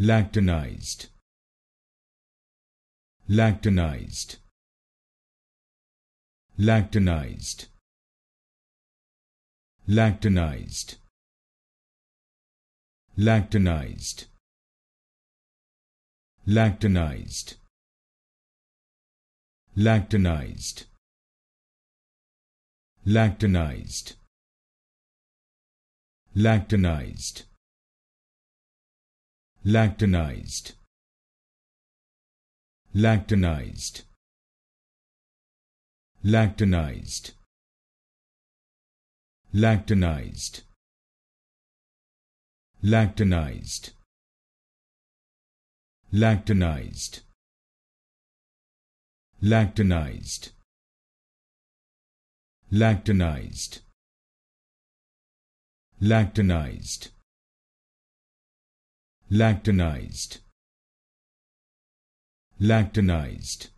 lactonized lactonized lactonized lactonized lactonized lactonized lactonized lactonized lactinized lactinized lactinized lactinized lactinized lactinized lactinized lactinized lactinized lactinized lactinized